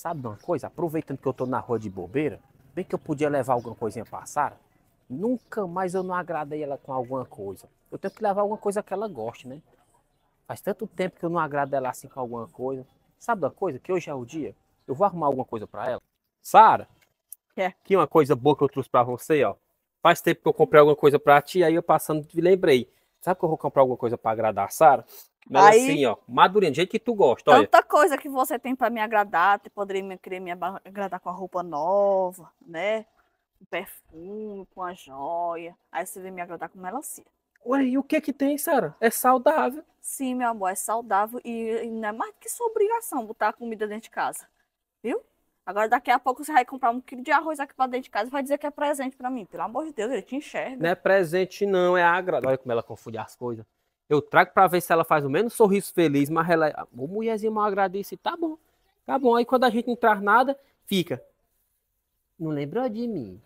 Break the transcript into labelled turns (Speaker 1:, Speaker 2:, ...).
Speaker 1: Sabe de uma coisa? Aproveitando que eu tô na rua de bobeira, bem que eu podia levar alguma coisinha pra Sara, nunca mais eu não agradei ela com alguma coisa. Eu tenho que levar alguma coisa que ela goste, né? Faz tanto tempo que eu não agrado ela assim com alguma coisa. Sabe uma coisa? Que hoje é o dia. Eu vou arrumar alguma coisa para ela. Sara, é. aqui uma coisa boa que eu trouxe para você, ó. Faz tempo que eu comprei alguma coisa para ti, aí eu passando, lembrei. Sabe que eu vou comprar alguma coisa para agradar a Sara? Mas Aí, assim, ó, madurinha, do jeito que tu gosta. Tanta
Speaker 2: olha. coisa que você tem para me agradar, você poderia me, querer me agradar com a roupa nova, né? Um perfume, com a joia. Aí você vem me agradar com melancia. Ué, e o que que tem, Sara? É saudável. Sim, meu amor, é saudável e não é mais que sua obrigação botar comida dentro de casa. Viu? Agora, daqui a pouco você vai comprar um quilo de arroz aqui pra dentro de casa e vai dizer que é presente pra mim. Pelo amor de Deus, ele te enxerga. Não é
Speaker 1: presente, não, é agradável. Olha como ela confunde as coisas. Eu trago pra ver se ela faz o menos sorriso feliz, mas ela. É, Ô, mulherzinha mal agradece, tá bom. Tá bom. Aí quando a gente entrar nada, fica. Não lembrou de mim.